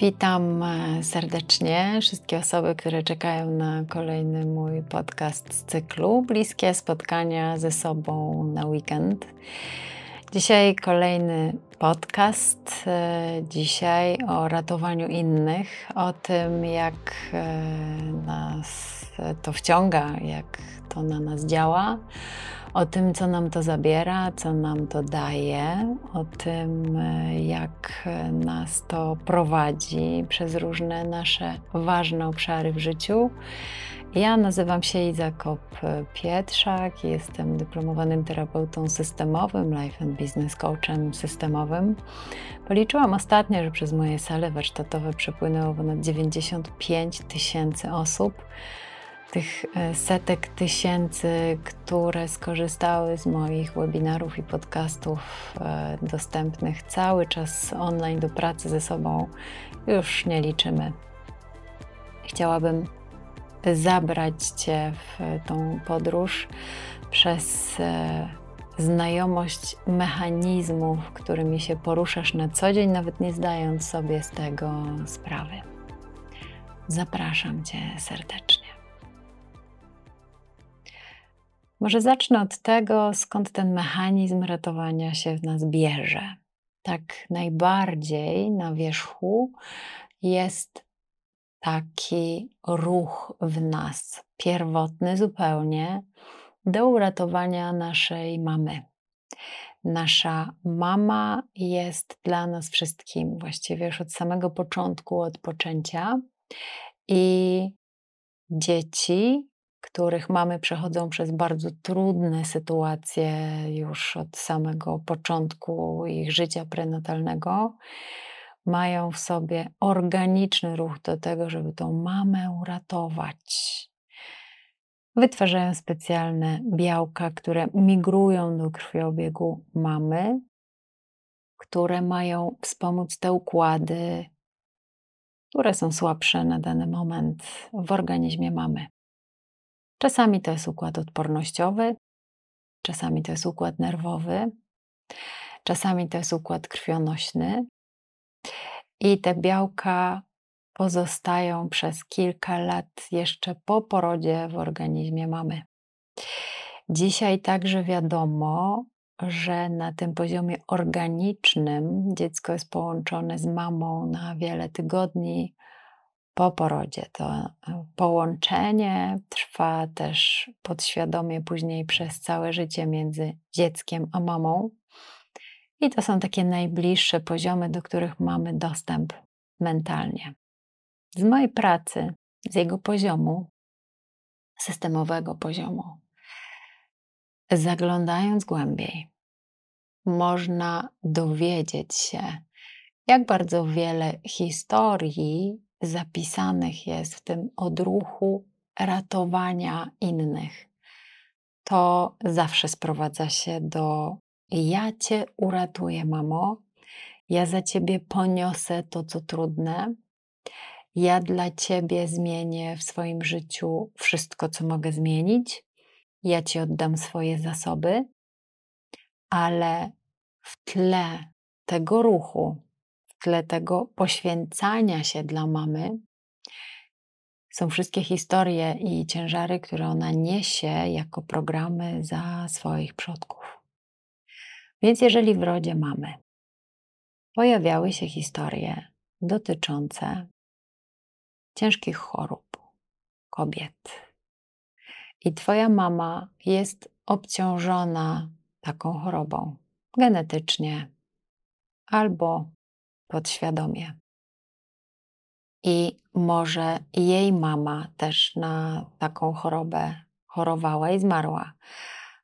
Witam e, serdecznie wszystkie osoby, które czekają na kolejny mój podcast z cyklu Bliskie spotkania ze sobą na weekend. Dzisiaj kolejny podcast, e, dzisiaj o ratowaniu innych, o tym jak e, nas to wciąga, jak to na nas działa, o tym, co nam to zabiera, co nam to daje, o tym, e, jak nas to prowadzi przez różne nasze ważne obszary w życiu. Ja nazywam się Iza Kop-Pietrzak, jestem dyplomowanym terapeutą systemowym, life and business coachem systemowym. Policzyłam ostatnio, że przez moje sale warsztatowe przepłynęło ponad 95 tysięcy osób tych e, setek tysięcy, które skorzystały z moich webinarów i podcastów e, dostępnych cały czas online do pracy ze sobą, już nie liczymy. Chciałabym zabrać Cię w tą podróż przez e, znajomość mechanizmów, którymi się poruszasz na co dzień, nawet nie zdając sobie z tego sprawy. Zapraszam Cię serdecznie. Może zacznę od tego, skąd ten mechanizm ratowania się w nas bierze. Tak najbardziej na wierzchu jest taki ruch w nas, pierwotny zupełnie, do uratowania naszej mamy. Nasza mama jest dla nas wszystkim, właściwie już od samego początku, od poczęcia. I dzieci których mamy przechodzą przez bardzo trudne sytuacje już od samego początku ich życia prenatalnego, mają w sobie organiczny ruch do tego, żeby tą mamę uratować. Wytwarzają specjalne białka, które migrują do krwiobiegu mamy, które mają wspomóc te układy, które są słabsze na dany moment w organizmie mamy. Czasami to jest układ odpornościowy, czasami to jest układ nerwowy, czasami to jest układ krwionośny. I te białka pozostają przez kilka lat jeszcze po porodzie w organizmie mamy. Dzisiaj także wiadomo, że na tym poziomie organicznym dziecko jest połączone z mamą na wiele tygodni, po porodzie. To e, połączenie trwa też podświadomie później przez całe życie między dzieckiem a mamą. I to są takie najbliższe poziomy, do których mamy dostęp mentalnie. Z mojej pracy, z jego poziomu, systemowego poziomu, zaglądając głębiej, można dowiedzieć się, jak bardzo wiele historii zapisanych jest w tym odruchu ratowania innych, to zawsze sprowadza się do ja cię uratuję, mamo, ja za ciebie poniosę to, co trudne, ja dla ciebie zmienię w swoim życiu wszystko, co mogę zmienić, ja ci oddam swoje zasoby, ale w tle tego ruchu tle tego poświęcania się dla mamy są wszystkie historie i ciężary, które ona niesie jako programy za swoich przodków. Więc jeżeli w rodzie mamy pojawiały się historie dotyczące ciężkich chorób kobiet, i Twoja mama jest obciążona taką chorobą genetycznie albo podświadomie. I może jej mama też na taką chorobę chorowała i zmarła.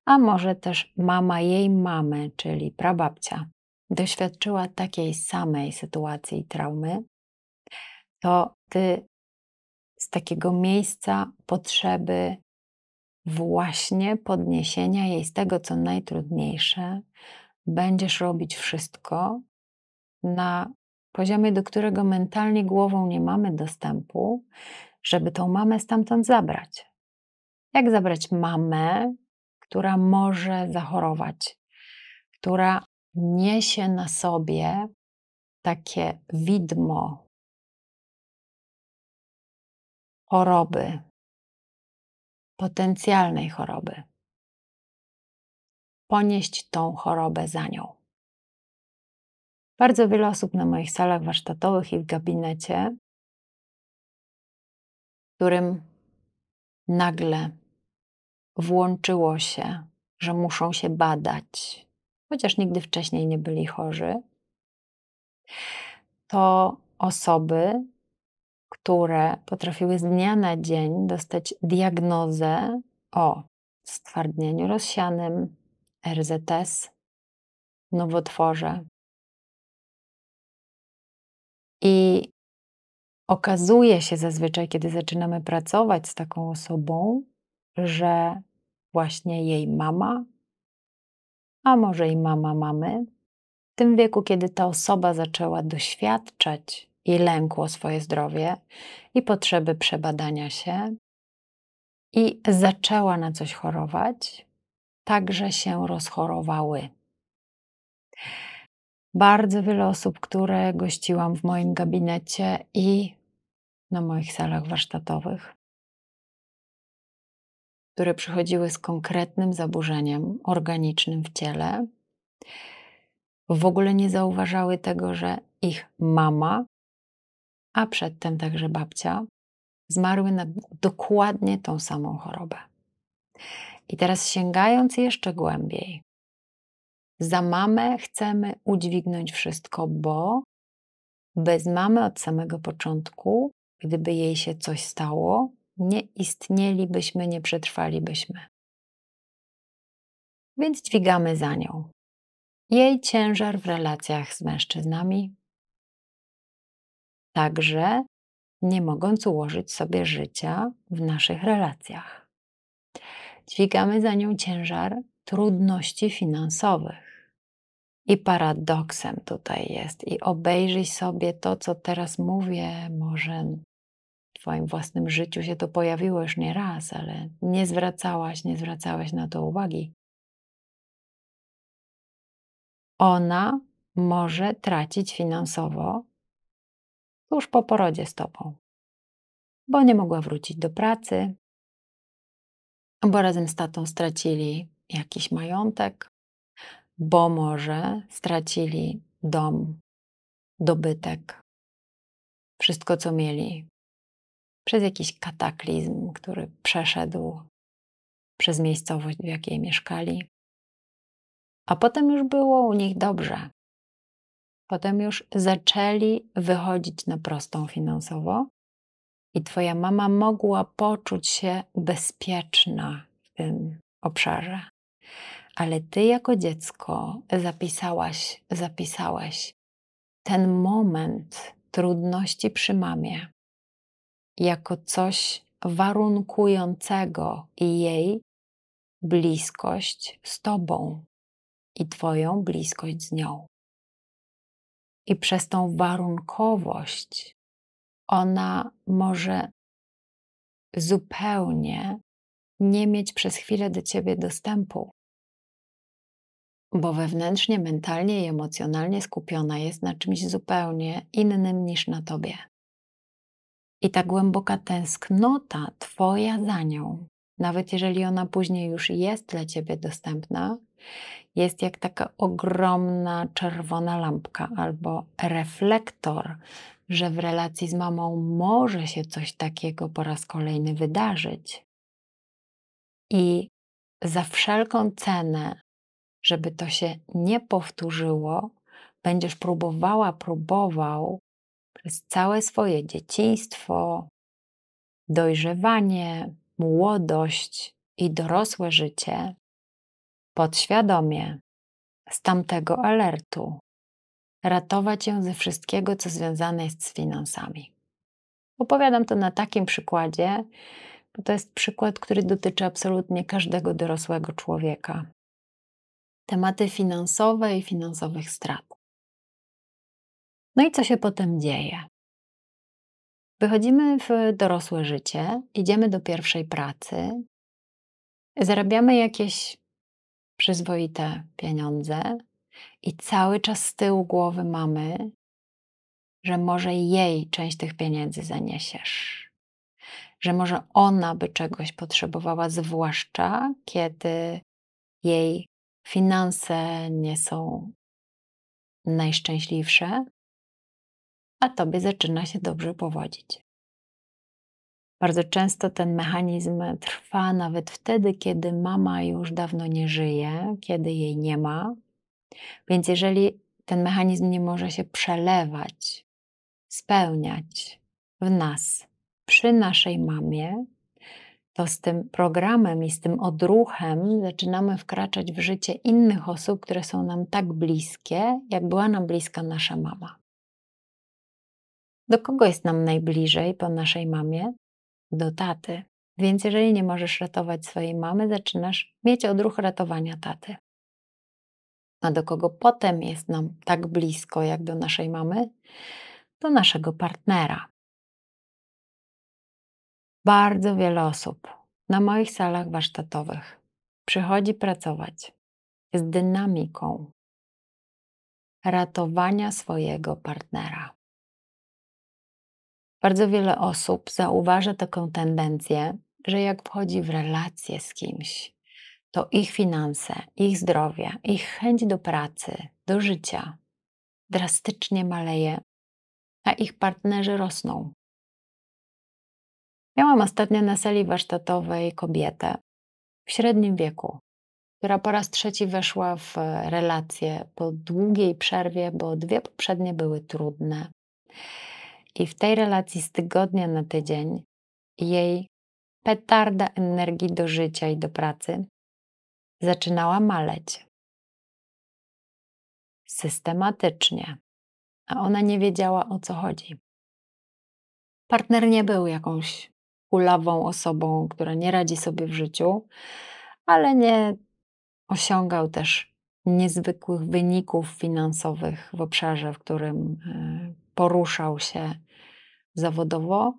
A może też mama jej mamy, czyli prababcia, doświadczyła takiej samej sytuacji i traumy, to ty z takiego miejsca potrzeby właśnie podniesienia jej z tego, co najtrudniejsze, będziesz robić wszystko, na poziomie, do którego mentalnie głową nie mamy dostępu, żeby tą mamę stamtąd zabrać. Jak zabrać mamę, która może zachorować, która niesie na sobie takie widmo choroby, potencjalnej choroby, ponieść tą chorobę za nią. Bardzo wiele osób na moich salach warsztatowych i w gabinecie, którym nagle włączyło się, że muszą się badać, chociaż nigdy wcześniej nie byli chorzy, to osoby, które potrafiły z dnia na dzień dostać diagnozę o stwardnieniu rozsianym, RZS, nowotworze, i okazuje się zazwyczaj, kiedy zaczynamy pracować z taką osobą, że właśnie jej mama, a może i mama mamy, w tym wieku, kiedy ta osoba zaczęła doświadczać i lęku o swoje zdrowie i potrzeby przebadania się, i zaczęła na coś chorować, także się rozchorowały bardzo wiele osób, które gościłam w moim gabinecie i na moich salach warsztatowych, które przychodziły z konkretnym zaburzeniem organicznym w ciele, w ogóle nie zauważały tego, że ich mama, a przedtem także babcia, zmarły na dokładnie tą samą chorobę. I teraz sięgając jeszcze głębiej, za mamę chcemy udźwignąć wszystko, bo bez mamy od samego początku, gdyby jej się coś stało, nie istnielibyśmy, nie przetrwalibyśmy. Więc dźwigamy za nią. Jej ciężar w relacjach z mężczyznami, także nie mogąc ułożyć sobie życia w naszych relacjach. Dźwigamy za nią ciężar trudności finansowych. I paradoksem tutaj jest, i obejrzyj sobie to, co teraz mówię, może w Twoim własnym życiu się to pojawiło już nie raz, ale nie zwracałaś, nie zwracałeś na to uwagi. Ona może tracić finansowo tuż po porodzie z Tobą, bo nie mogła wrócić do pracy, bo razem z tatą stracili jakiś majątek, bo może stracili dom, dobytek, wszystko co mieli przez jakiś kataklizm, który przeszedł przez miejscowość, w jakiej mieszkali. A potem już było u nich dobrze. Potem już zaczęli wychodzić na prostą finansowo i Twoja mama mogła poczuć się bezpieczna w tym obszarze ale ty jako dziecko zapisałaś, zapisałeś ten moment trudności przy mamie jako coś warunkującego jej bliskość z tobą i twoją bliskość z nią. I przez tą warunkowość ona może zupełnie nie mieć przez chwilę do ciebie dostępu bo wewnętrznie, mentalnie i emocjonalnie skupiona jest na czymś zupełnie innym niż na tobie. I ta głęboka tęsknota twoja za nią, nawet jeżeli ona później już jest dla ciebie dostępna, jest jak taka ogromna czerwona lampka albo reflektor, że w relacji z mamą może się coś takiego po raz kolejny wydarzyć. I za wszelką cenę żeby to się nie powtórzyło, będziesz próbowała, próbował przez całe swoje dzieciństwo, dojrzewanie, młodość i dorosłe życie podświadomie z tamtego alertu ratować ją ze wszystkiego, co związane jest z finansami. Opowiadam to na takim przykładzie, bo to jest przykład, który dotyczy absolutnie każdego dorosłego człowieka tematy finansowe i finansowych strat. No i co się potem dzieje? Wychodzimy w dorosłe życie, idziemy do pierwszej pracy, zarabiamy jakieś przyzwoite pieniądze i cały czas z tyłu głowy mamy, że może jej część tych pieniędzy zaniesiesz, że może ona by czegoś potrzebowała, zwłaszcza kiedy jej Finanse nie są najszczęśliwsze, a tobie zaczyna się dobrze powodzić. Bardzo często ten mechanizm trwa nawet wtedy, kiedy mama już dawno nie żyje, kiedy jej nie ma. Więc jeżeli ten mechanizm nie może się przelewać, spełniać w nas, przy naszej mamie, to z tym programem i z tym odruchem zaczynamy wkraczać w życie innych osób, które są nam tak bliskie, jak była nam bliska nasza mama. Do kogo jest nam najbliżej po naszej mamie? Do taty. Więc jeżeli nie możesz ratować swojej mamy, zaczynasz mieć odruch ratowania taty. A do kogo potem jest nam tak blisko jak do naszej mamy? Do naszego partnera bardzo wiele osób na moich salach warsztatowych przychodzi pracować z dynamiką ratowania swojego partnera. Bardzo wiele osób zauważa taką tendencję, że jak wchodzi w relacje z kimś, to ich finanse, ich zdrowie, ich chęć do pracy, do życia drastycznie maleje, a ich partnerzy rosną. Miałam ostatnio na sali warsztatowej kobietę w średnim wieku, która po raz trzeci weszła w e, relację po długiej przerwie, bo dwie poprzednie były trudne. I w tej relacji z tygodnia na tydzień jej petarda energii do życia i do pracy zaczynała maleć. Systematycznie, a ona nie wiedziała o co chodzi. Partner nie był jakąś kulawą osobą, która nie radzi sobie w życiu, ale nie osiągał też niezwykłych wyników finansowych w obszarze, w którym e, poruszał się zawodowo.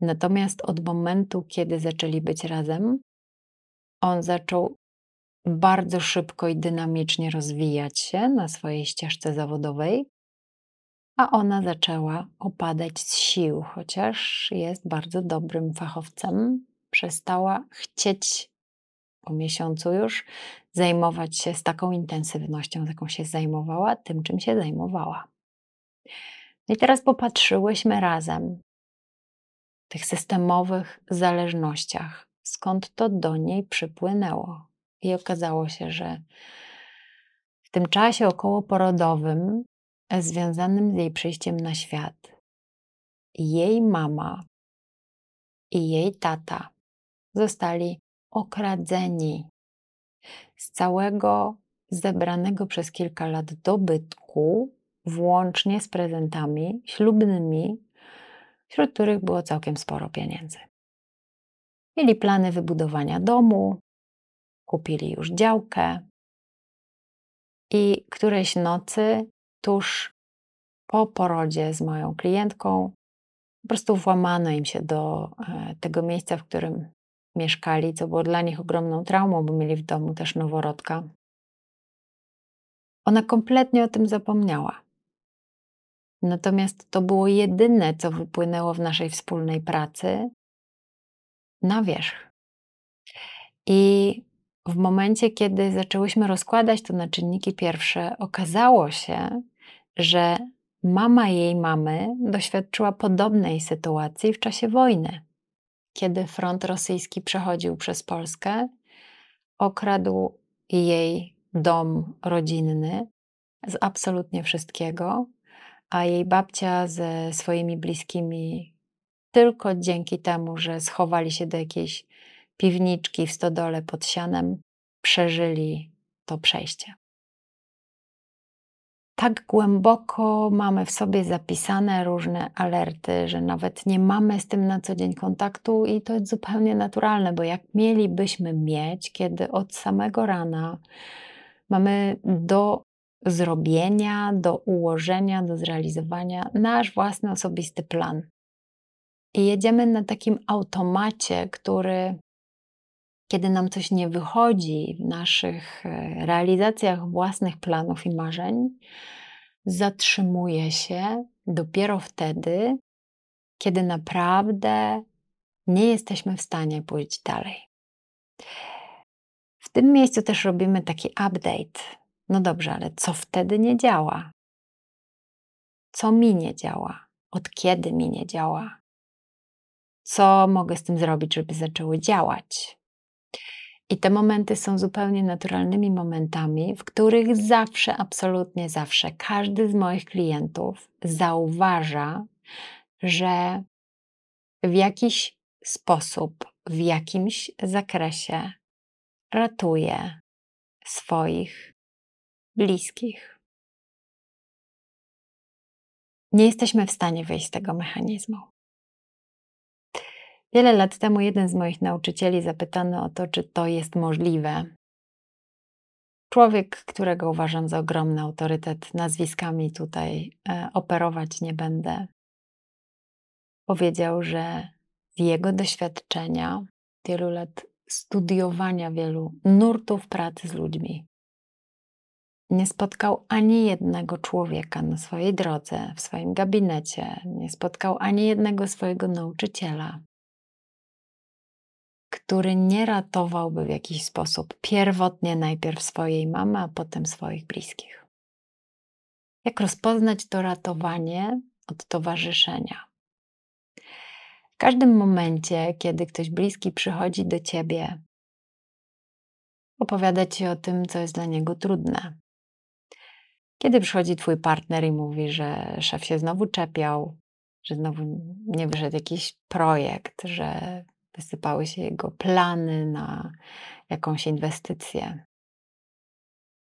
Natomiast od momentu, kiedy zaczęli być razem, on zaczął bardzo szybko i dynamicznie rozwijać się na swojej ścieżce zawodowej a ona zaczęła opadać z sił, chociaż jest bardzo dobrym fachowcem. Przestała chcieć po miesiącu już zajmować się z taką intensywnością, z jaką się zajmowała, tym, czym się zajmowała. No I teraz popatrzyłyśmy razem w tych systemowych zależnościach, skąd to do niej przypłynęło. I okazało się, że w tym czasie okołoporodowym związanym z jej przyjściem na świat. Jej mama i jej tata zostali okradzeni z całego zebranego przez kilka lat dobytku, włącznie z prezentami ślubnymi, wśród których było całkiem sporo pieniędzy. Mieli plany wybudowania domu, kupili już działkę i którejś nocy tuż po porodzie z moją klientką. Po prostu włamano im się do e, tego miejsca, w którym mieszkali, co było dla nich ogromną traumą, bo mieli w domu też noworodka. Ona kompletnie o tym zapomniała. Natomiast to było jedyne, co wypłynęło w naszej wspólnej pracy na wierzch. I w momencie, kiedy zaczęłyśmy rozkładać to na czynniki pierwsze, okazało się, że mama jej mamy doświadczyła podobnej sytuacji w czasie wojny, kiedy front rosyjski przechodził przez Polskę, okradł jej dom rodzinny z absolutnie wszystkiego, a jej babcia ze swoimi bliskimi tylko dzięki temu, że schowali się do jakiejś piwniczki w stodole pod sianem, przeżyli to przejście tak głęboko mamy w sobie zapisane różne alerty, że nawet nie mamy z tym na co dzień kontaktu i to jest zupełnie naturalne, bo jak mielibyśmy mieć, kiedy od samego rana mamy do zrobienia, do ułożenia, do zrealizowania nasz własny osobisty plan. I jedziemy na takim automacie, który kiedy nam coś nie wychodzi w naszych e, realizacjach własnych planów i marzeń, zatrzymuje się dopiero wtedy, kiedy naprawdę nie jesteśmy w stanie pójść dalej. W tym miejscu też robimy taki update. No dobrze, ale co wtedy nie działa? Co mi nie działa? Od kiedy mi nie działa? Co mogę z tym zrobić, żeby zaczęły działać? I te momenty są zupełnie naturalnymi momentami, w których zawsze, absolutnie zawsze każdy z moich klientów zauważa, że w jakiś sposób, w jakimś zakresie ratuje swoich bliskich. Nie jesteśmy w stanie wyjść z tego mechanizmu. Wiele lat temu jeden z moich nauczycieli zapytano o to, czy to jest możliwe. Człowiek, którego uważam za ogromny autorytet, nazwiskami tutaj e, operować nie będę, powiedział, że z jego doświadczenia, wielu lat studiowania wielu nurtów pracy z ludźmi, nie spotkał ani jednego człowieka na swojej drodze, w swoim gabinecie, nie spotkał ani jednego swojego nauczyciela, który nie ratowałby w jakiś sposób pierwotnie najpierw swojej mamy, a potem swoich bliskich. Jak rozpoznać to ratowanie od towarzyszenia? W każdym momencie, kiedy ktoś bliski przychodzi do ciebie, opowiada ci o tym, co jest dla niego trudne. Kiedy przychodzi twój partner i mówi, że szef się znowu czepiał, że znowu nie wyszedł jakiś projekt, że wysypały się jego plany na jakąś inwestycję.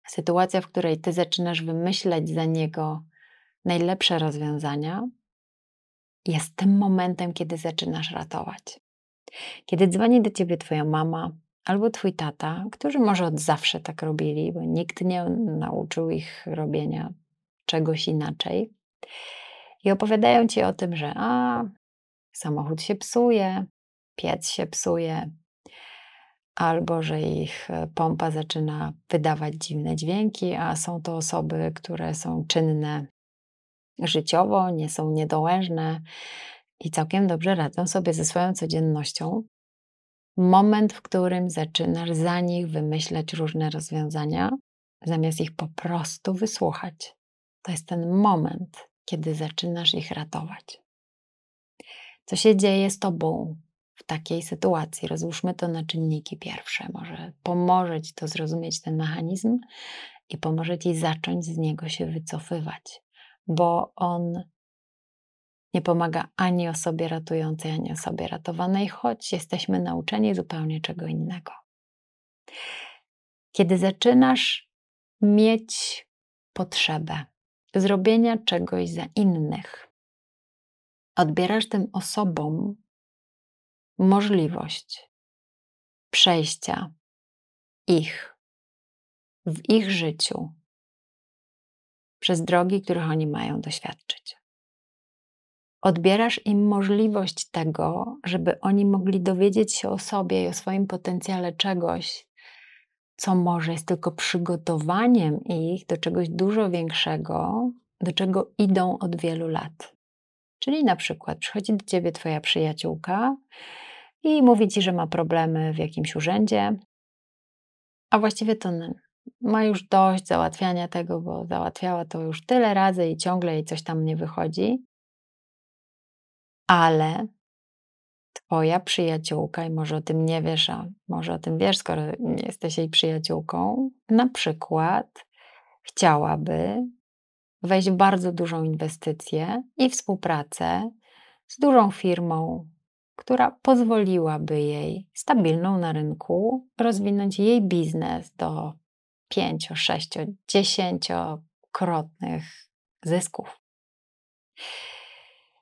Sytuacja, w której ty zaczynasz wymyślać za niego najlepsze rozwiązania, jest tym momentem, kiedy zaczynasz ratować. Kiedy dzwoni do ciebie twoja mama albo twój tata, którzy może od zawsze tak robili, bo nikt nie nauczył ich robienia czegoś inaczej, i opowiadają ci o tym, że a, samochód się psuje, piec się psuje, albo że ich e, pompa zaczyna wydawać dziwne dźwięki, a są to osoby, które są czynne życiowo, nie są niedołężne i całkiem dobrze radzą sobie ze swoją codziennością. Moment, w którym zaczynasz za nich wymyślać różne rozwiązania, zamiast ich po prostu wysłuchać. To jest ten moment, kiedy zaczynasz ich ratować. Co się dzieje z tobą, w takiej sytuacji. Rozłóżmy to na czynniki pierwsze. Może pomoże Ci to zrozumieć ten mechanizm i pomoże Ci zacząć z niego się wycofywać, bo on nie pomaga ani osobie ratującej, ani osobie ratowanej, choć jesteśmy nauczeni zupełnie czego innego. Kiedy zaczynasz mieć potrzebę zrobienia czegoś za innych, odbierasz tym osobom możliwość przejścia ich w ich życiu przez drogi, których oni mają doświadczyć. Odbierasz im możliwość tego, żeby oni mogli dowiedzieć się o sobie i o swoim potencjale czegoś, co może jest tylko przygotowaniem ich do czegoś dużo większego, do czego idą od wielu lat. Czyli na przykład przychodzi do ciebie twoja przyjaciółka i mówi ci, że ma problemy w jakimś urzędzie, a właściwie to ma już dość załatwiania tego, bo załatwiała to już tyle razy i ciągle jej coś tam nie wychodzi. Ale Twoja przyjaciółka, i może o tym nie wiesz, a może o tym wiesz, skoro jesteś jej przyjaciółką, na przykład chciałaby wejść w bardzo dużą inwestycję i współpracę z dużą firmą która pozwoliłaby jej stabilną na rynku rozwinąć jej biznes do 5, 6, 10 krotnych zysków.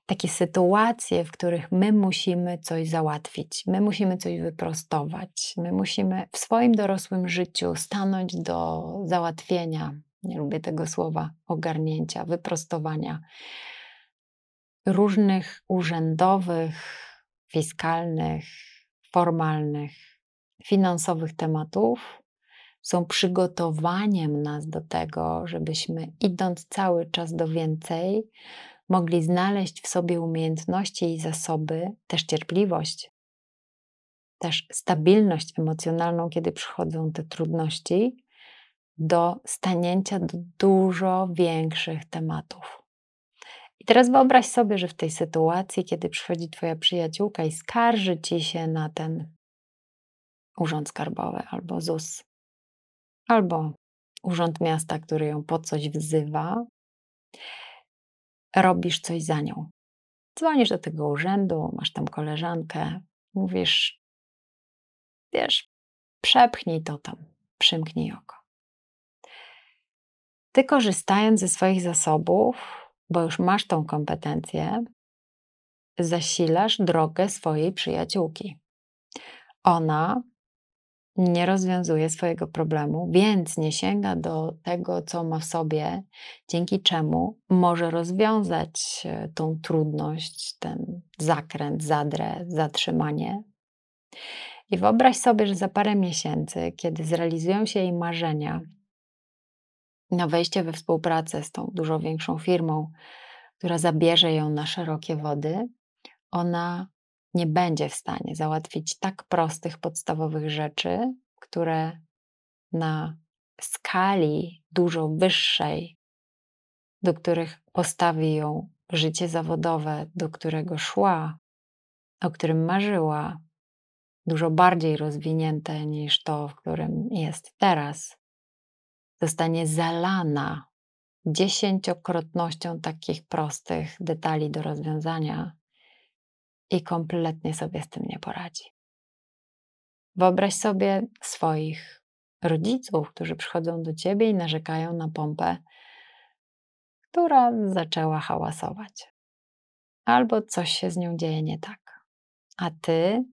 Takie sytuacje, w których my musimy coś załatwić, my musimy coś wyprostować, my musimy w swoim dorosłym życiu stanąć do załatwienia, nie lubię tego słowa, ogarnięcia, wyprostowania różnych urzędowych, fiskalnych, formalnych, finansowych tematów są przygotowaniem nas do tego, żebyśmy idąc cały czas do więcej, mogli znaleźć w sobie umiejętności i zasoby, też cierpliwość, też stabilność emocjonalną, kiedy przychodzą te trudności, do stanięcia do dużo większych tematów. I teraz wyobraź sobie, że w tej sytuacji, kiedy przychodzi Twoja przyjaciółka i skarży Ci się na ten urząd skarbowy albo ZUS, albo urząd miasta, który ją po coś wzywa, robisz coś za nią. Dzwonisz do tego urzędu, masz tam koleżankę, mówisz, wiesz, przepchnij to tam, przymknij oko. Ty korzystając ze swoich zasobów, bo już masz tą kompetencję, zasilasz drogę swojej przyjaciółki. Ona nie rozwiązuje swojego problemu, więc nie sięga do tego, co ma w sobie, dzięki czemu może rozwiązać e, tą trudność, ten zakręt, zadrę, zatrzymanie. I wyobraź sobie, że za parę miesięcy, kiedy zrealizują się jej marzenia, na wejście we współpracę z tą dużo większą firmą, która zabierze ją na szerokie wody, ona nie będzie w stanie załatwić tak prostych, podstawowych rzeczy, które na skali dużo wyższej, do których postawi ją życie zawodowe, do którego szła, o którym marzyła, dużo bardziej rozwinięte niż to, w którym jest teraz, zostanie zalana dziesięciokrotnością takich prostych detali do rozwiązania i kompletnie sobie z tym nie poradzi. Wyobraź sobie swoich rodziców, którzy przychodzą do ciebie i narzekają na pompę, która zaczęła hałasować, albo coś się z nią dzieje nie tak. A ty,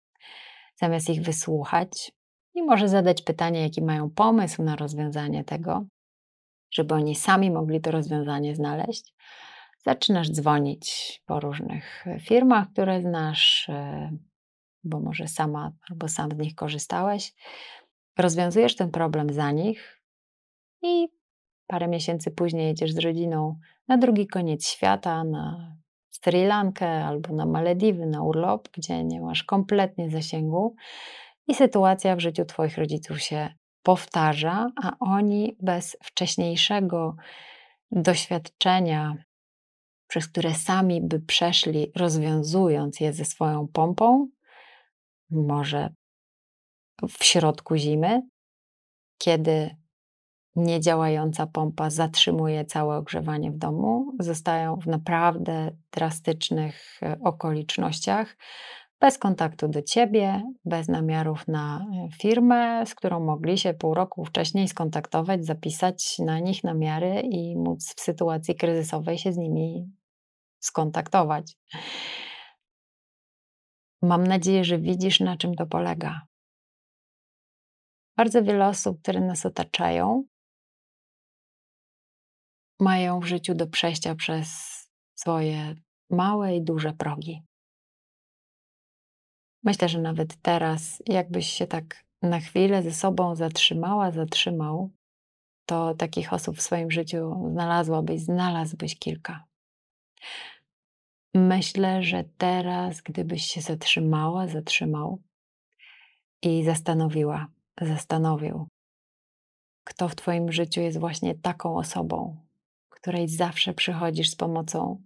zamiast ich wysłuchać, i może zadać pytanie, jaki mają pomysł na rozwiązanie tego, żeby oni sami mogli to rozwiązanie znaleźć. Zaczynasz dzwonić po różnych e, firmach, które znasz, e, bo może sama albo sam z nich korzystałeś. Rozwiązujesz ten problem za nich i parę miesięcy później jedziesz z rodziną na drugi koniec świata, na Sri Lankę albo na Malediwy, na urlop, gdzie nie masz kompletnie zasięgu i sytuacja w życiu Twoich rodziców się powtarza, a oni bez wcześniejszego doświadczenia, przez które sami by przeszli, rozwiązując je ze swoją pompą, może w środku zimy, kiedy niedziałająca pompa zatrzymuje całe ogrzewanie w domu, zostają w naprawdę drastycznych e, okolicznościach bez kontaktu do ciebie, bez namiarów na e, firmę, z którą mogli się pół roku wcześniej skontaktować, zapisać na nich namiary i móc w sytuacji kryzysowej się z nimi skontaktować. Mam nadzieję, że widzisz, na czym to polega. Bardzo wiele osób, które nas otaczają, mają w życiu do przejścia przez swoje małe i duże progi. Myślę, że nawet teraz, jakbyś się tak na chwilę ze sobą zatrzymała, zatrzymał, to takich osób w swoim życiu znalazłabyś, znalazłbyś kilka. Myślę, że teraz, gdybyś się zatrzymała, zatrzymał i zastanowiła, zastanowił, kto w Twoim życiu jest właśnie taką osobą, której zawsze przychodzisz z pomocą,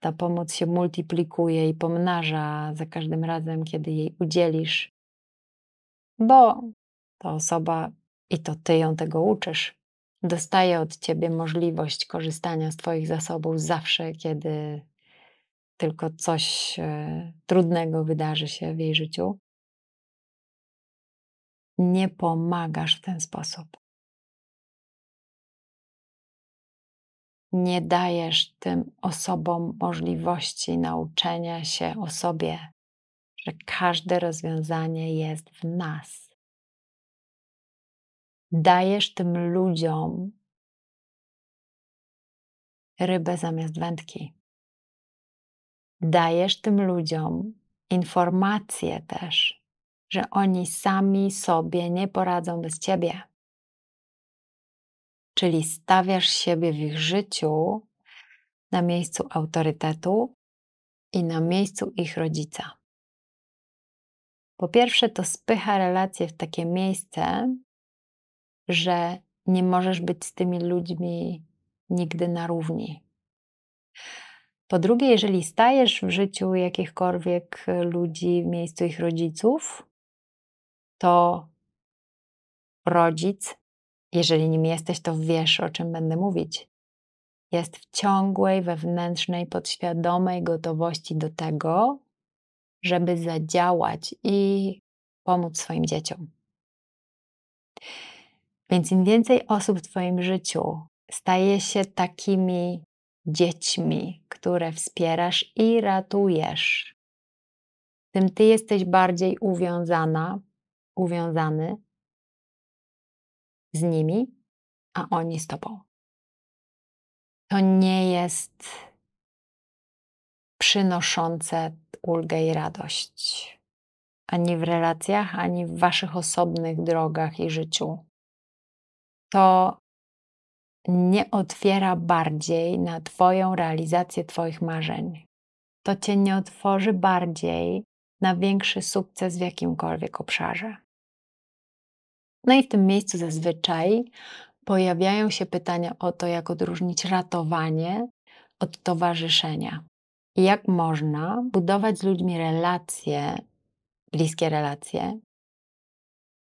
ta pomoc się multiplikuje i pomnaża za każdym razem, kiedy jej udzielisz, bo ta osoba i to ty ją tego uczysz. Dostaje od ciebie możliwość korzystania z Twoich zasobów zawsze, kiedy tylko coś e, trudnego wydarzy się w jej życiu. Nie pomagasz w ten sposób. nie dajesz tym osobom możliwości nauczenia się o sobie, że każde rozwiązanie jest w nas. Dajesz tym ludziom rybę zamiast wędki. Dajesz tym ludziom informacje też, że oni sami sobie nie poradzą bez ciebie czyli stawiasz siebie w ich życiu na miejscu autorytetu i na miejscu ich rodzica. Po pierwsze, to spycha relacje w takie miejsce, że nie możesz być z tymi ludźmi nigdy na równi. Po drugie, jeżeli stajesz w życiu jakichkolwiek y, ludzi w miejscu ich rodziców, to rodzic jeżeli nim jesteś, to wiesz, o czym będę mówić. Jest w ciągłej, wewnętrznej, podświadomej gotowości do tego, żeby zadziałać i pomóc swoim dzieciom. Więc im więcej osób w Twoim życiu staje się takimi dziećmi, które wspierasz i ratujesz, tym Ty jesteś bardziej uwiązana, uwiązany z nimi, a oni z tobą. To nie jest przynoszące ulgę i radość ani w relacjach, ani w waszych osobnych drogach i życiu. To nie otwiera bardziej na Twoją realizację Twoich marzeń. To Cię nie otworzy bardziej na większy sukces w jakimkolwiek obszarze. No i w tym miejscu zazwyczaj pojawiają się pytania o to, jak odróżnić ratowanie od towarzyszenia. jak można budować z ludźmi relacje, bliskie relacje,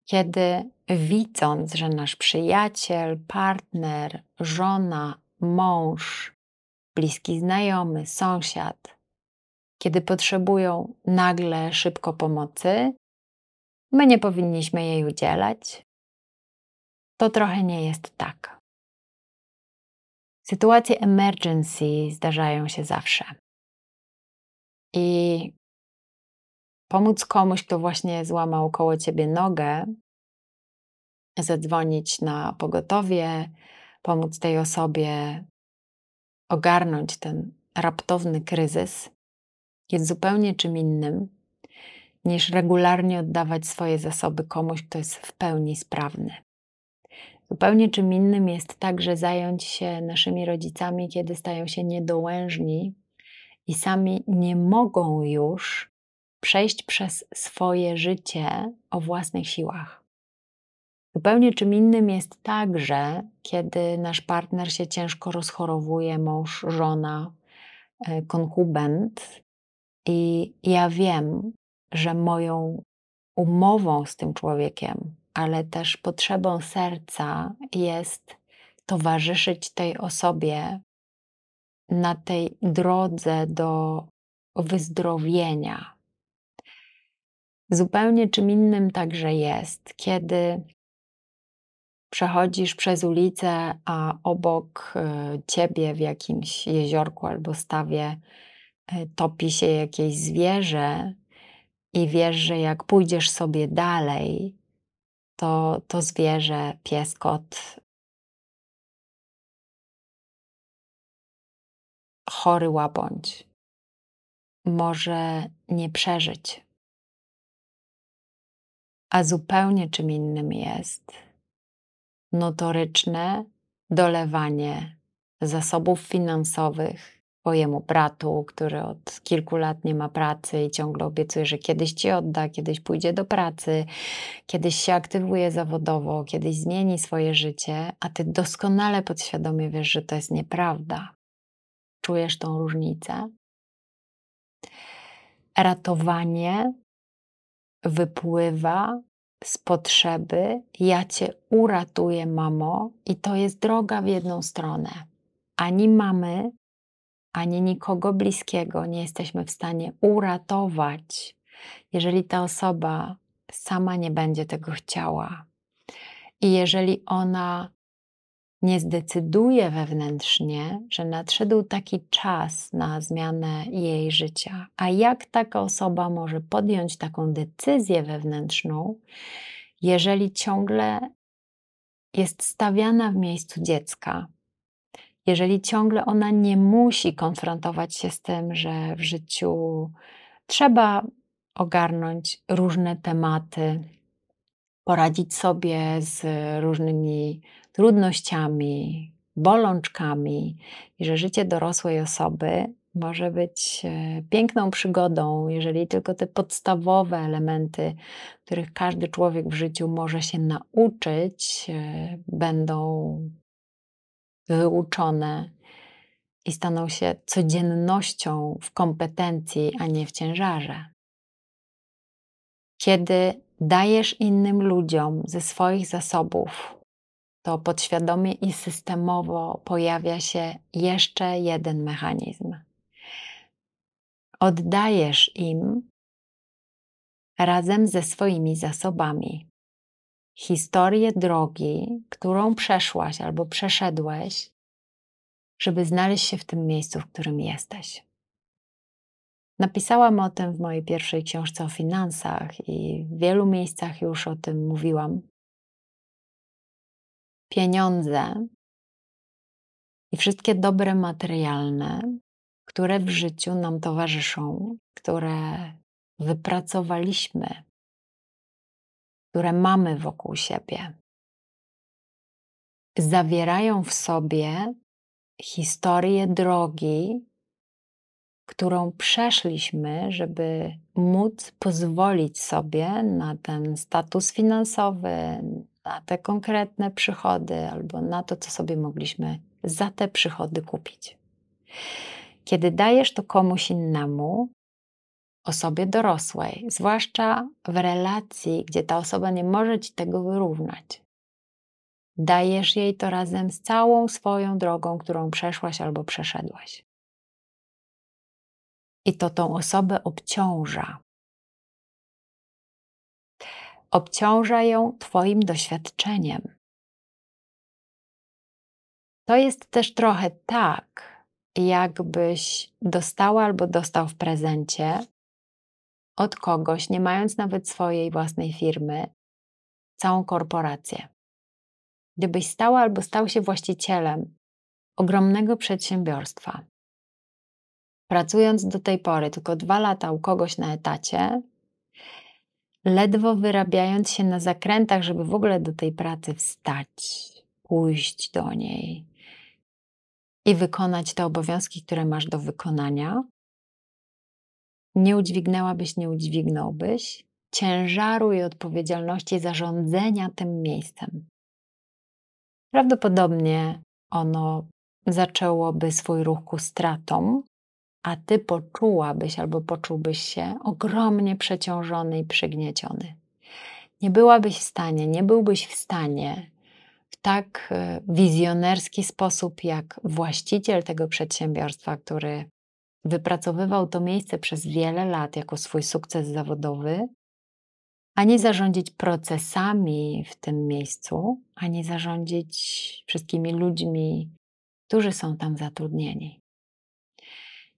kiedy widząc, że nasz przyjaciel, partner, żona, mąż, bliski znajomy, sąsiad, kiedy potrzebują nagle, szybko pomocy, my nie powinniśmy jej udzielać, to trochę nie jest tak. Sytuacje emergency zdarzają się zawsze. I pomóc komuś, kto właśnie złamał koło ciebie nogę, zadzwonić na pogotowie, pomóc tej osobie ogarnąć ten raptowny kryzys, jest zupełnie czym innym niż regularnie oddawać swoje zasoby komuś, kto jest w pełni sprawny. Zupełnie czym innym jest także zająć się naszymi rodzicami, kiedy stają się niedołężni i sami nie mogą już przejść przez swoje życie o własnych siłach. Zupełnie czym innym jest także, kiedy nasz partner się ciężko rozchorowuje, mąż, żona, e, konkubent, i ja wiem, że moją umową z tym człowiekiem, ale też potrzebą serca jest towarzyszyć tej osobie na tej drodze do wyzdrowienia. Zupełnie czym innym także jest, kiedy przechodzisz przez ulicę, a obok e, ciebie w jakimś jeziorku albo stawie e, topi się jakieś zwierzę i wiesz, że jak pójdziesz sobie dalej, to, to zwierzę, pies, kot chory łabądź może nie przeżyć. A zupełnie czym innym jest notoryczne dolewanie zasobów finansowych swojemu bratu, który od kilku lat nie ma pracy i ciągle obiecuje, że kiedyś ci odda, kiedyś pójdzie do pracy, kiedyś się aktywuje zawodowo, kiedyś zmieni swoje życie, a ty doskonale podświadomie wiesz, że to jest nieprawda. Czujesz tą różnicę? Ratowanie wypływa z potrzeby, ja cię uratuję, mamo, i to jest droga w jedną stronę. Ani mamy, ani nikogo bliskiego nie jesteśmy w stanie uratować, jeżeli ta osoba sama nie będzie tego chciała. I jeżeli ona nie zdecyduje wewnętrznie, że nadszedł taki czas na zmianę jej życia, a jak taka osoba może podjąć taką decyzję wewnętrzną, jeżeli ciągle jest stawiana w miejscu dziecka, jeżeli ciągle ona nie musi konfrontować się z tym, że w życiu trzeba ogarnąć różne tematy, poradzić sobie z różnymi trudnościami, bolączkami, i że życie dorosłej osoby może być e, piękną przygodą, jeżeli tylko te podstawowe elementy, których każdy człowiek w życiu może się nauczyć, e, będą wyuczone i staną się codziennością w kompetencji, a nie w ciężarze. Kiedy dajesz innym ludziom ze swoich zasobów, to podświadomie i systemowo pojawia się jeszcze jeden mechanizm. Oddajesz im razem ze swoimi zasobami historię drogi, którą przeszłaś albo przeszedłeś, żeby znaleźć się w tym miejscu, w którym jesteś. Napisałam o tym w mojej pierwszej książce o finansach i w wielu miejscach już o tym mówiłam. Pieniądze i wszystkie dobre materialne, które w życiu nam towarzyszą, które wypracowaliśmy które mamy wokół siebie, zawierają w sobie historię drogi, którą przeszliśmy, żeby móc pozwolić sobie na ten status finansowy, na te konkretne przychody albo na to, co sobie mogliśmy za te przychody kupić. Kiedy dajesz to komuś innemu, osobie dorosłej, zwłaszcza w relacji, gdzie ta osoba nie może ci tego wyrównać. Dajesz jej to razem z całą swoją drogą, którą przeszłaś albo przeszedłaś. I to tą osobę obciąża. Obciąża ją Twoim doświadczeniem. To jest też trochę tak, jakbyś dostała albo dostał w prezencie od kogoś, nie mając nawet swojej własnej firmy, całą korporację. Gdybyś stała albo stał się właścicielem ogromnego przedsiębiorstwa, pracując do tej pory tylko dwa lata u kogoś na etacie, ledwo wyrabiając się na zakrętach, żeby w ogóle do tej pracy wstać, pójść do niej i wykonać te obowiązki, które masz do wykonania, nie udźwignęłabyś, nie udźwignąłbyś ciężaru i odpowiedzialności zarządzenia tym miejscem. Prawdopodobnie ono zaczęłoby swój ruch ku stratom, a ty poczułabyś albo poczułbyś się ogromnie przeciążony i przygnieciony. Nie byłabyś w stanie, nie byłbyś w stanie w tak y, wizjonerski sposób, jak właściciel tego przedsiębiorstwa, który Wypracowywał to miejsce przez wiele lat jako swój sukces zawodowy, ani zarządzić procesami w tym miejscu, ani zarządzić wszystkimi ludźmi, którzy są tam zatrudnieni.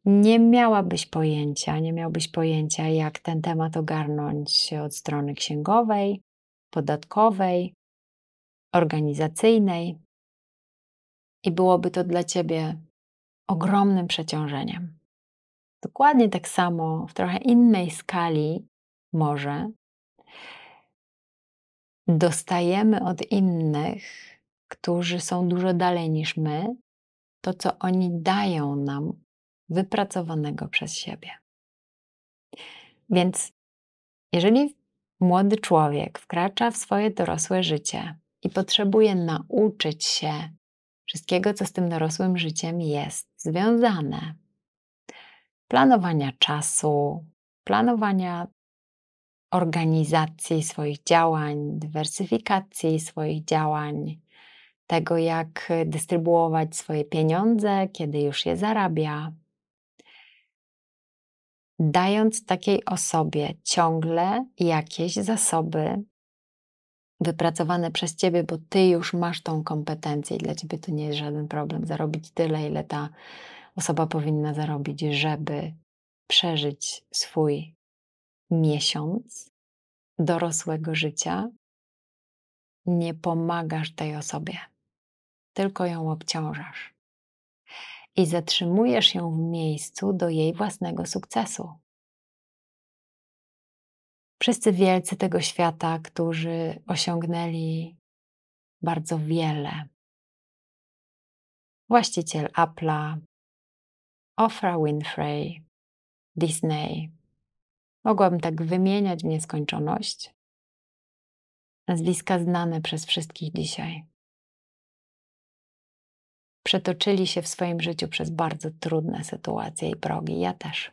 Nie miałabyś pojęcia, nie miałbyś pojęcia, jak ten temat ogarnąć od strony księgowej, podatkowej, organizacyjnej, i byłoby to dla ciebie ogromnym przeciążeniem. Dokładnie tak samo, w trochę innej skali, może dostajemy od innych, którzy są dużo dalej niż my, to co oni dają nam wypracowanego przez siebie. Więc jeżeli młody człowiek wkracza w swoje dorosłe życie i potrzebuje nauczyć się wszystkiego, co z tym dorosłym życiem jest związane, planowania czasu, planowania organizacji swoich działań, dywersyfikacji swoich działań, tego jak dystrybuować swoje pieniądze, kiedy już je zarabia. Dając takiej osobie ciągle jakieś zasoby wypracowane przez ciebie, bo ty już masz tą kompetencję i dla ciebie to nie jest żaden problem zarobić tyle, ile ta osoba powinna zarobić, żeby przeżyć swój miesiąc dorosłego życia, nie pomagasz tej osobie, tylko ją obciążasz. I zatrzymujesz ją w miejscu do jej własnego sukcesu. Wszyscy wielcy tego świata, którzy osiągnęli bardzo wiele właściciel Apple'a, Ofra Winfrey, Disney. Mogłabym tak wymieniać w nieskończoność. Nazwiska znane przez wszystkich dzisiaj. Przetoczyli się w swoim życiu przez bardzo trudne sytuacje i progi. Ja też.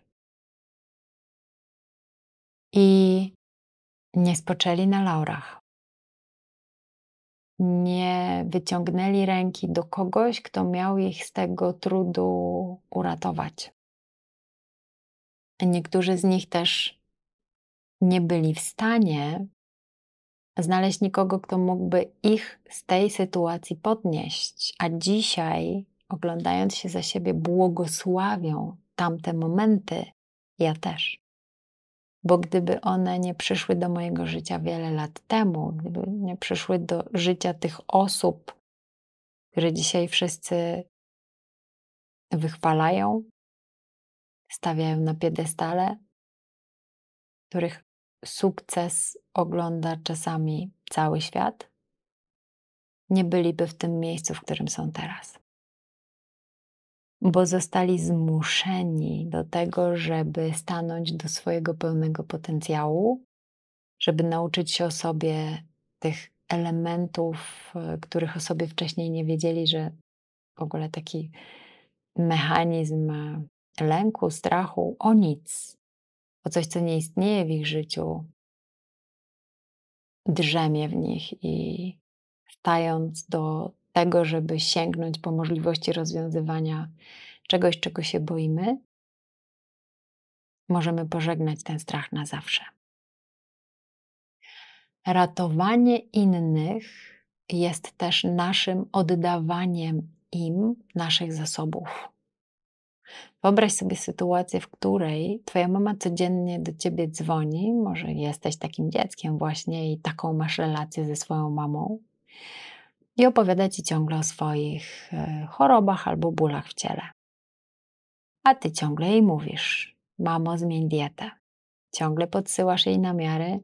I nie spoczęli na laurach nie wyciągnęli ręki do kogoś, kto miał ich z tego trudu uratować. Niektórzy z nich też nie byli w stanie znaleźć nikogo, kto mógłby ich z tej sytuacji podnieść, a dzisiaj, oglądając się za siebie, błogosławią tamte momenty. Ja też bo gdyby one nie przyszły do mojego życia wiele lat temu, gdyby nie przyszły do życia tych osób, które dzisiaj wszyscy wychwalają, stawiają na piedestale, których sukces ogląda czasami cały świat, nie byliby w tym miejscu, w którym są teraz bo zostali zmuszeni do tego, żeby stanąć do swojego pełnego potencjału, żeby nauczyć się o sobie tych elementów, e, których o sobie wcześniej nie wiedzieli, że w ogóle taki mechanizm e, lęku, strachu o nic, o coś, co nie istnieje w ich życiu, drzemie w nich i stając do tego, żeby sięgnąć po możliwości rozwiązywania czegoś, czego się boimy, możemy pożegnać ten strach na zawsze. Ratowanie innych jest też naszym oddawaniem im naszych zasobów. Wyobraź sobie sytuację, w której Twoja mama codziennie do Ciebie dzwoni, może jesteś takim dzieckiem właśnie i taką masz relację ze swoją mamą i opowiada ci ciągle o swoich e, chorobach albo bólach w ciele. A ty ciągle jej mówisz: Mamo, zmień dietę. Ciągle podsyłasz jej namiary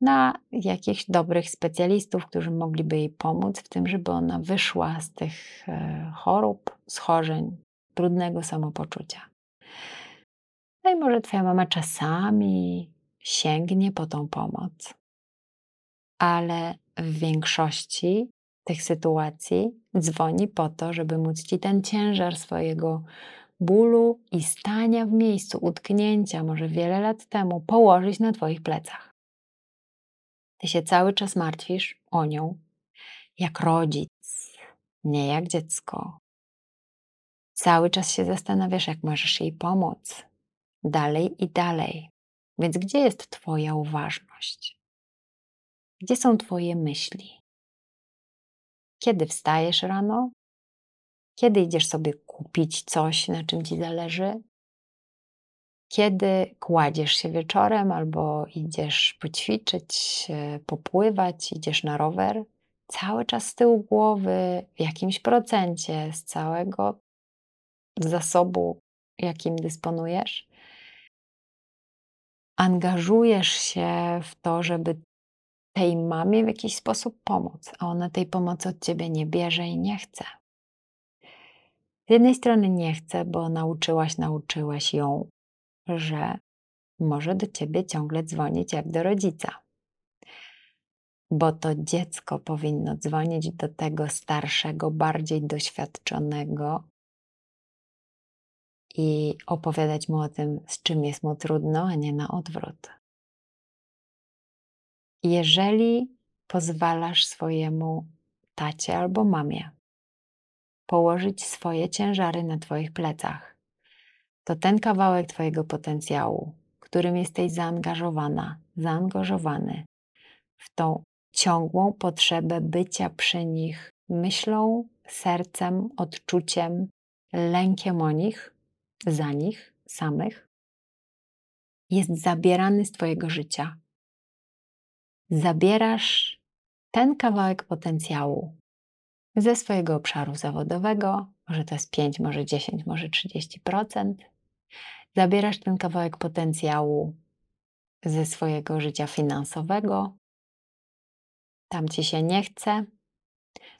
na jakichś dobrych specjalistów, którzy mogliby jej pomóc w tym, żeby ona wyszła z tych e, chorób, schorzeń, trudnego samopoczucia. No i może Twoja mama czasami sięgnie po tą pomoc, ale w większości tych sytuacji dzwoni po to, żeby móc ci ten ciężar swojego bólu i stania w miejscu, utknięcia może wiele lat temu, położyć na twoich plecach. Ty się cały czas martwisz o nią, jak rodzic, nie jak dziecko. Cały czas się zastanawiasz, jak możesz jej pomóc. Dalej i dalej. Więc gdzie jest Twoja uważność? Gdzie są Twoje myśli? Kiedy wstajesz rano? Kiedy idziesz sobie kupić coś, na czym ci zależy? Kiedy kładziesz się wieczorem albo idziesz poćwiczyć, e, popływać, idziesz na rower? Cały czas z tyłu głowy, w jakimś procencie z całego zasobu, jakim dysponujesz, angażujesz się w to, żeby tej mamie w jakiś sposób pomóc, a ona tej pomocy od ciebie nie bierze i nie chce. Z jednej strony nie chce, bo nauczyłaś, nauczyłeś ją, że może do ciebie ciągle dzwonić jak do rodzica. Bo to dziecko powinno dzwonić do tego starszego, bardziej doświadczonego i opowiadać mu o tym, z czym jest mu trudno, a nie na odwrót jeżeli pozwalasz swojemu tacie albo mamie położyć swoje ciężary na Twoich plecach, to ten kawałek Twojego potencjału, którym jesteś zaangażowana, zaangażowany w tą ciągłą potrzebę bycia przy nich myślą, sercem, odczuciem, lękiem o nich, za nich samych, jest zabierany z Twojego życia zabierasz ten kawałek potencjału ze swojego obszaru zawodowego, może to jest 5, może 10, może 30%, zabierasz ten kawałek potencjału ze swojego życia finansowego. Tam ci się nie chce,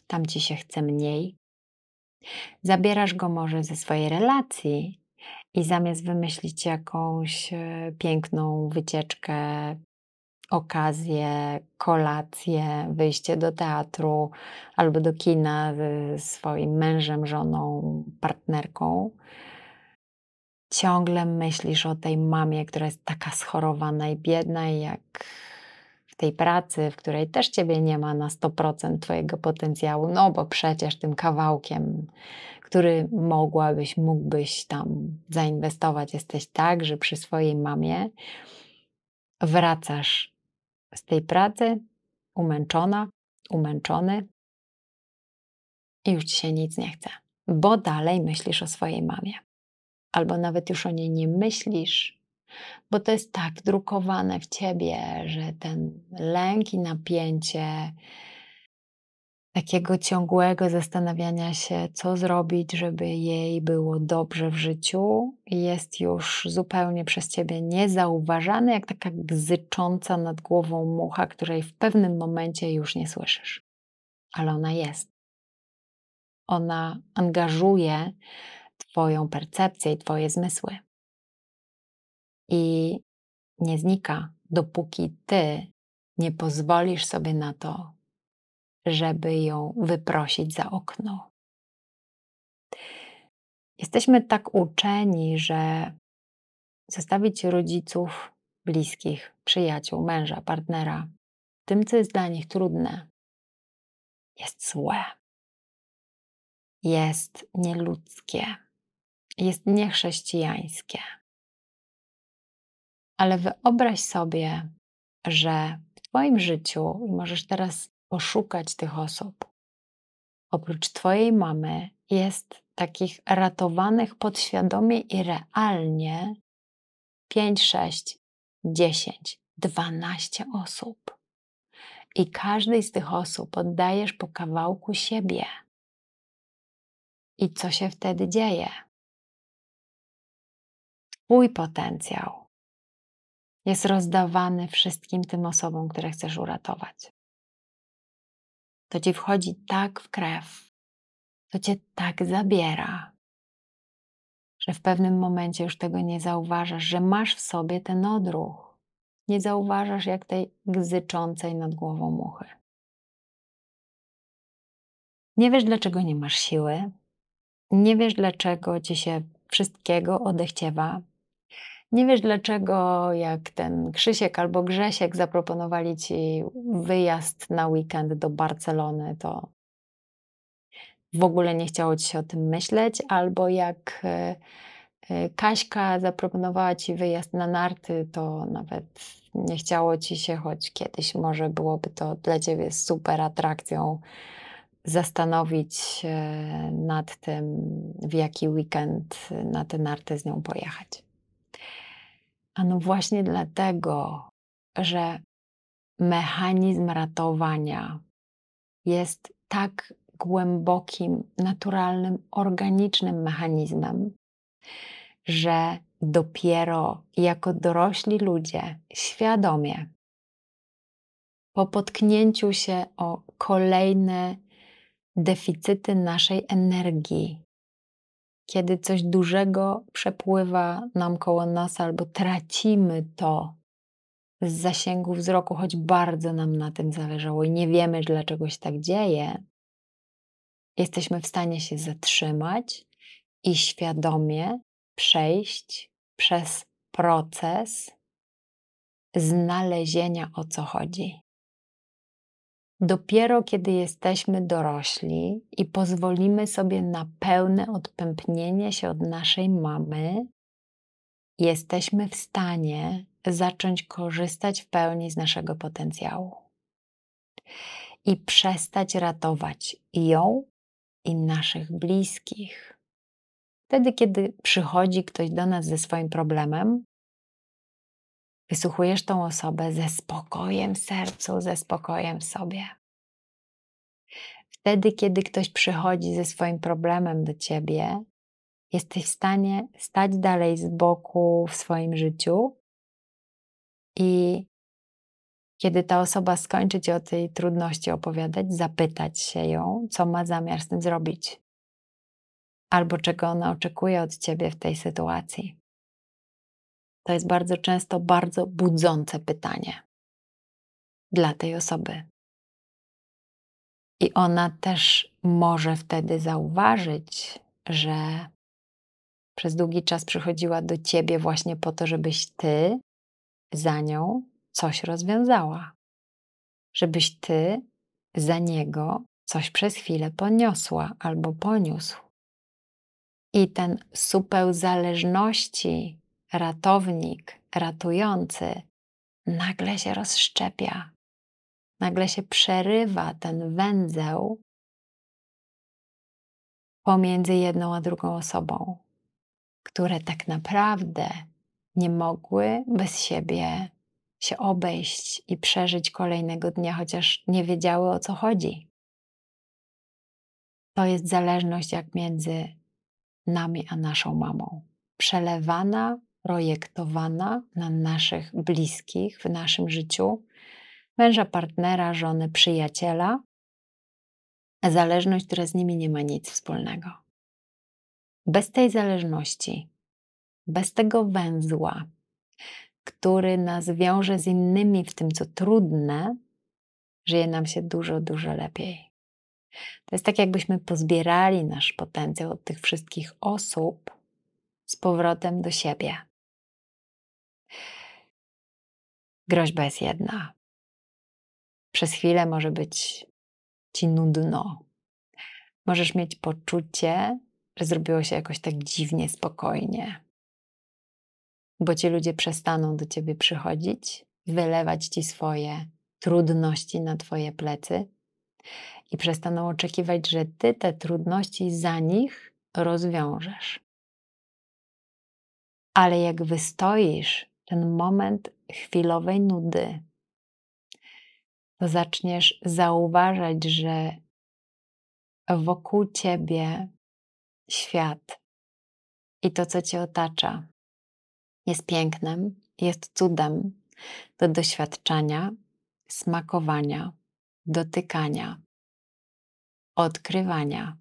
tam ci się chce mniej. Zabierasz go może ze swojej relacji i zamiast wymyślić jakąś e, piękną wycieczkę okazje, kolacje, wyjście do teatru albo do kina ze swoim mężem, żoną, partnerką. Ciągle myślisz o tej mamie, która jest taka schorowana i biedna, i jak w tej pracy, w której też ciebie nie ma na 100% twojego potencjału, no bo przecież tym kawałkiem, który mogłabyś, mógłbyś tam zainwestować, jesteś tak, że przy swojej mamie wracasz z tej pracy, umęczona, umęczony i już ci się nic nie chce, bo dalej myślisz o swojej mamie. Albo nawet już o niej nie myślisz, bo to jest tak drukowane w ciebie, że ten lęk i napięcie takiego ciągłego zastanawiania się, co zrobić, żeby jej było dobrze w życiu, jest już zupełnie przez ciebie niezauważany, jak taka gzycząca nad głową mucha, której w pewnym momencie już nie słyszysz. Ale ona jest. Ona angażuje Twoją percepcję i Twoje zmysły. I nie znika, dopóki Ty nie pozwolisz sobie na to, żeby ją wyprosić za okno. Jesteśmy tak uczeni, że zostawić rodziców, bliskich, przyjaciół, męża, partnera, tym, co jest dla nich trudne, jest złe, jest nieludzkie, jest niechrześcijańskie. Ale wyobraź sobie, że w Twoim życiu, i możesz teraz poszukać tych osób. Oprócz Twojej mamy jest takich ratowanych podświadomie i realnie 5, 6, 10, 12 osób. I każdej z tych osób oddajesz po kawałku siebie. I co się wtedy dzieje? Twój potencjał jest rozdawany wszystkim tym osobom, które chcesz uratować. To ci wchodzi tak w krew, to cię tak zabiera, że w pewnym momencie już tego nie zauważasz, że masz w sobie ten odruch. Nie zauważasz jak tej gzyczącej nad głową muchy. Nie wiesz, dlaczego nie masz siły, nie wiesz, dlaczego ci się wszystkiego odechciewa, nie wiesz dlaczego, jak ten Krzysiek albo Grzesiek zaproponowali ci wyjazd na weekend do Barcelony, to w ogóle nie chciało ci się o tym myśleć, albo jak e, e, Kaśka zaproponowała ci wyjazd na narty, to nawet nie chciało ci się, choć kiedyś może byłoby to dla ciebie super atrakcją, zastanowić nad tym, w jaki weekend na te narty z nią pojechać. Ano właśnie dlatego, że mechanizm ratowania jest tak głębokim, naturalnym, organicznym mechanizmem, że dopiero jako dorośli ludzie, świadomie, po potknięciu się o kolejne deficyty naszej energii, kiedy coś dużego przepływa nam koło nas albo tracimy to z zasięgu wzroku, choć bardzo nam na tym zależało i nie wiemy, dlaczego się tak dzieje, jesteśmy w stanie się zatrzymać i świadomie przejść przez proces znalezienia o co chodzi. Dopiero kiedy jesteśmy dorośli i pozwolimy sobie na pełne odpępnienie się od naszej mamy, jesteśmy w stanie zacząć korzystać w pełni z naszego potencjału i przestać ratować ją i naszych bliskich. Wtedy, kiedy przychodzi ktoś do nas ze swoim problemem, Wysłuchujesz tą osobę ze spokojem w sercu, ze spokojem w sobie. Wtedy, kiedy ktoś przychodzi ze swoim problemem do ciebie, jesteś w stanie stać dalej z boku w swoim życiu i kiedy ta osoba skończy ci o tej trudności opowiadać, zapytać się ją, co ma zamiar z tym zrobić, albo czego ona oczekuje od ciebie w tej sytuacji. To jest bardzo często bardzo budzące pytanie dla tej osoby. I ona też może wtedy zauważyć, że przez długi czas przychodziła do ciebie właśnie po to, żebyś ty za nią coś rozwiązała, żebyś ty za niego coś przez chwilę poniosła albo poniósł. I ten supeł zależności ratownik, ratujący nagle się rozszczepia, nagle się przerywa ten węzeł pomiędzy jedną a drugą osobą, które tak naprawdę nie mogły bez siebie się obejść i przeżyć kolejnego dnia, chociaż nie wiedziały o co chodzi. To jest zależność jak między nami a naszą mamą. Przelewana projektowana na naszych bliskich w naszym życiu męża, partnera, żony, przyjaciela zależność, która z nimi nie ma nic wspólnego. Bez tej zależności, bez tego węzła, który nas wiąże z innymi w tym, co trudne, żyje nam się dużo, dużo lepiej. To jest tak, jakbyśmy pozbierali nasz potencjał od tych wszystkich osób z powrotem do siebie. Groźba jest jedna. Przez chwilę może być ci nudno. Możesz mieć poczucie, że zrobiło się jakoś tak dziwnie, spokojnie, bo ci ludzie przestaną do ciebie przychodzić, wylewać ci swoje trudności na twoje plecy i przestaną oczekiwać, że ty te trudności za nich rozwiążesz. Ale jak wystoisz ten moment chwilowej nudy, to zaczniesz zauważać, że wokół ciebie świat i to, co cię otacza, jest pięknem, jest cudem do doświadczenia, smakowania, dotykania, odkrywania,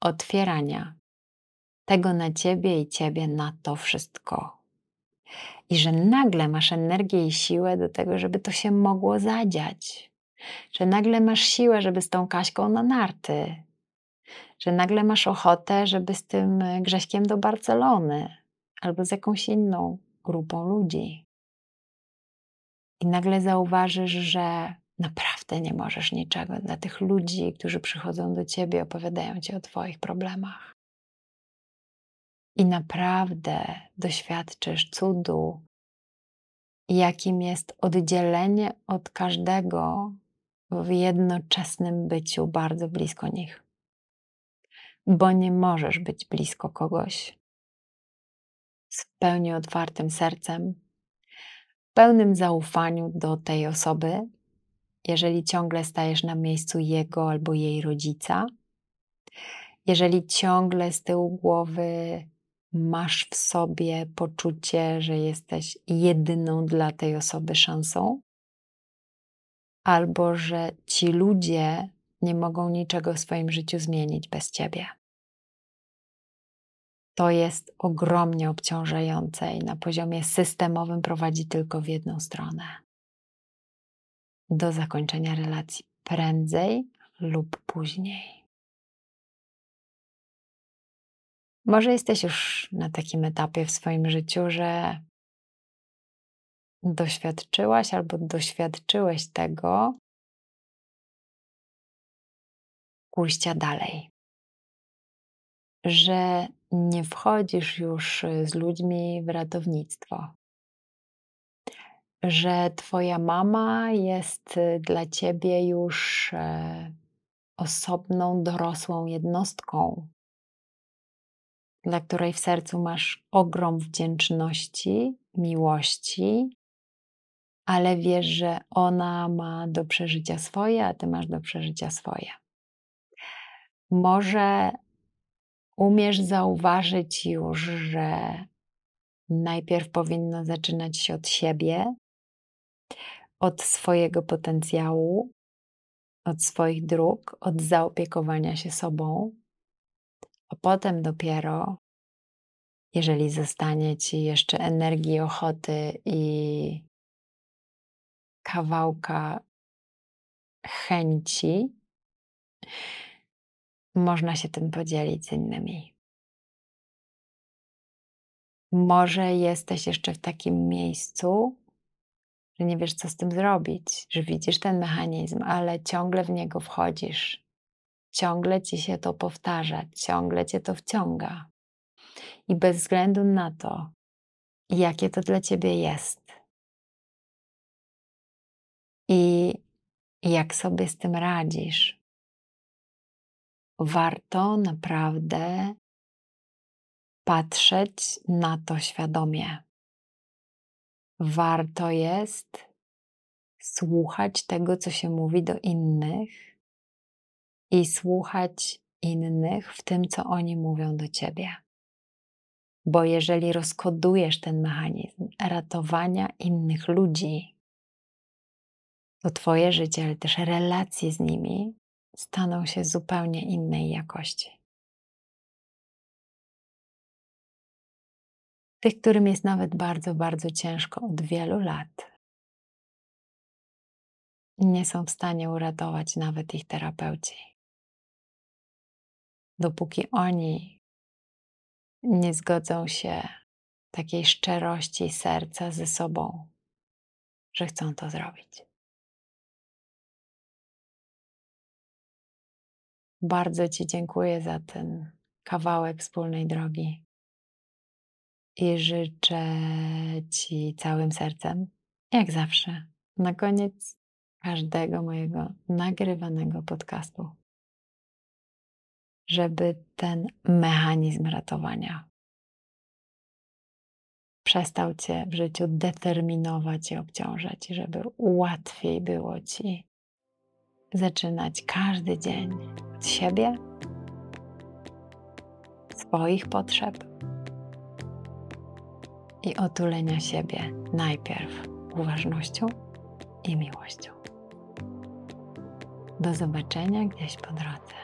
otwierania tego na ciebie i ciebie na to wszystko i że nagle masz energię i siłę do tego, żeby to się mogło zadziać. Że nagle masz siłę, żeby z tą Kaśką na narty. Że nagle masz ochotę, żeby z tym e, Grześkiem do Barcelony albo z jakąś inną grupą ludzi. I nagle zauważysz, że naprawdę nie możesz niczego dla tych ludzi, którzy przychodzą do ciebie, opowiadają ci o Twoich problemach i naprawdę doświadczysz cudu, jakim jest oddzielenie od każdego w jednoczesnym byciu bardzo blisko nich. Bo nie możesz być blisko kogoś z pełni otwartym sercem, pełnym zaufaniu do tej osoby, jeżeli ciągle stajesz na miejscu jego albo jej rodzica, jeżeli ciągle z tyłu głowy masz w sobie poczucie, że jesteś jedyną dla tej osoby szansą, albo że ci ludzie nie mogą niczego w swoim życiu zmienić bez ciebie. To jest ogromnie obciążające i na poziomie systemowym prowadzi tylko w jedną stronę do zakończenia relacji prędzej lub później. Może jesteś już na takim etapie w swoim życiu, że doświadczyłaś albo doświadczyłeś tego pójścia dalej. Że nie wchodzisz już z ludźmi w ratownictwo. Że Twoja mama jest dla Ciebie już e, osobną, dorosłą jednostką, dla której w sercu masz ogrom wdzięczności, miłości, ale wiesz, że ona ma do przeżycia swoje, a ty masz do przeżycia swoje. Może umiesz zauważyć już, że najpierw powinno zaczynać się od siebie, od swojego potencjału, od swoich dróg, od zaopiekowania się sobą, a potem dopiero, jeżeli zostanie ci jeszcze energii, ochoty i kawałka chęci, można się tym podzielić z innymi. Może jesteś jeszcze w takim miejscu, że nie wiesz, co z tym zrobić, że widzisz ten mechanizm, ale ciągle w niego wchodzisz, ciągle ci się to powtarza, ciągle cię to wciąga. I bez względu na to, jakie to dla ciebie jest i jak sobie z tym radzisz, warto naprawdę patrzeć na to świadomie. Warto jest słuchać tego, co się mówi do innych i słuchać innych w tym, co oni mówią do ciebie. Bo jeżeli rozkodujesz ten mechanizm ratowania innych ludzi, to Twoje życie, ale też relacje z nimi staną się zupełnie innej jakości. Tych, którym jest nawet bardzo, bardzo ciężko od wielu lat, nie są w stanie uratować nawet ich terapeuci dopóki oni nie zgodzą się takiej szczerości serca ze sobą, że chcą to zrobić. Bardzo Ci dziękuję za ten kawałek wspólnej drogi i życzę Ci całym sercem, jak zawsze, na koniec każdego mojego nagrywanego podcastu żeby ten mechanizm ratowania przestał Cię w życiu determinować i obciążać, i żeby łatwiej było Ci zaczynać każdy dzień od siebie, swoich potrzeb i otulenia siebie najpierw uważnością i miłością. Do zobaczenia gdzieś po drodze.